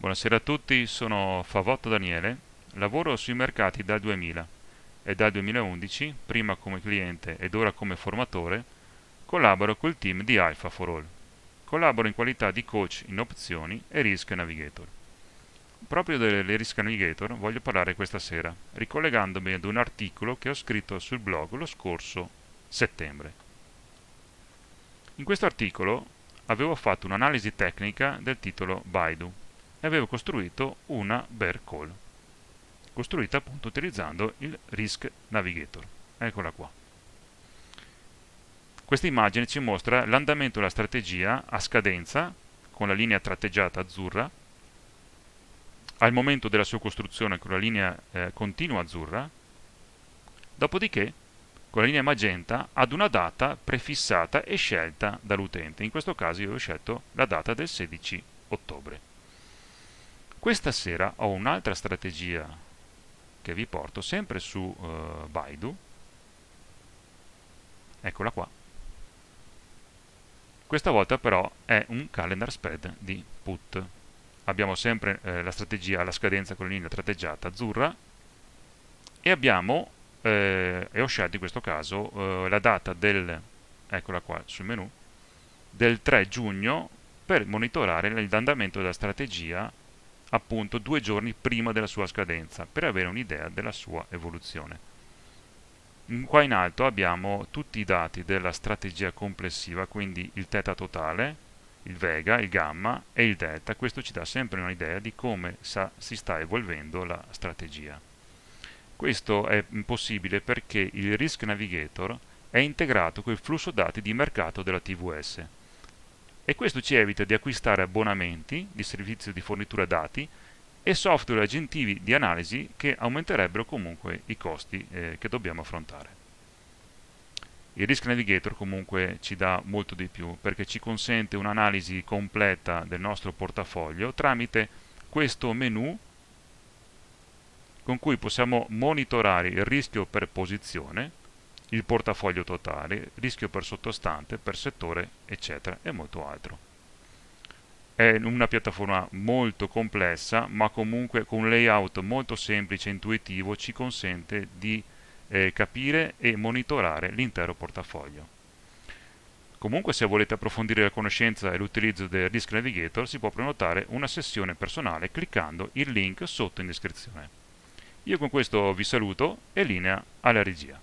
Buonasera a tutti, sono Favotto Daniele, lavoro sui mercati dal 2000 e dal 2011, prima come cliente ed ora come formatore, collaboro col team di Alpha for All. Collaboro in qualità di coach in opzioni e Risk Navigator. Proprio delle Risk Navigator voglio parlare questa sera, ricollegandomi ad un articolo che ho scritto sul blog lo scorso settembre. In questo articolo avevo fatto un'analisi tecnica del titolo Baidu, e avevo costruito una bear call, costruita appunto utilizzando il Risk Navigator. Eccola qua. Questa immagine ci mostra l'andamento della strategia a scadenza, con la linea tratteggiata azzurra, al momento della sua costruzione con la linea eh, continua azzurra, dopodiché con la linea magenta ad una data prefissata e scelta dall'utente. In questo caso io ho scelto la data del 16 ottobre. Questa sera ho un'altra strategia che vi porto sempre su uh, Baidu. Eccola qua. Questa volta però è un calendar spread di put. Abbiamo sempre eh, la strategia alla scadenza con la linea tratteggiata azzurra e abbiamo, eh, e ho scelto in questo caso, eh, la data del, eccola qua sul menu, del 3 giugno per monitorare l'andamento della strategia appunto due giorni prima della sua scadenza, per avere un'idea della sua evoluzione. Mm, qua in alto abbiamo tutti i dati della strategia complessiva, quindi il teta totale, il vega, il gamma e il delta. Questo ci dà sempre un'idea di come sa, si sta evolvendo la strategia. Questo è mm, possibile perché il Risk Navigator è integrato col flusso dati di mercato della TVS e questo ci evita di acquistare abbonamenti di servizio di fornitura dati e software aggiuntivi di analisi che aumenterebbero comunque i costi eh, che dobbiamo affrontare. Il Risk Navigator comunque ci dà molto di più perché ci consente un'analisi completa del nostro portafoglio tramite questo menu con cui possiamo monitorare il rischio per posizione il portafoglio totale, rischio per sottostante, per settore, eccetera, e molto altro. È una piattaforma molto complessa, ma comunque con un layout molto semplice e intuitivo ci consente di eh, capire e monitorare l'intero portafoglio. Comunque se volete approfondire la conoscenza e l'utilizzo del Risk Navigator si può prenotare una sessione personale cliccando il link sotto in descrizione. Io con questo vi saluto e linea alla regia.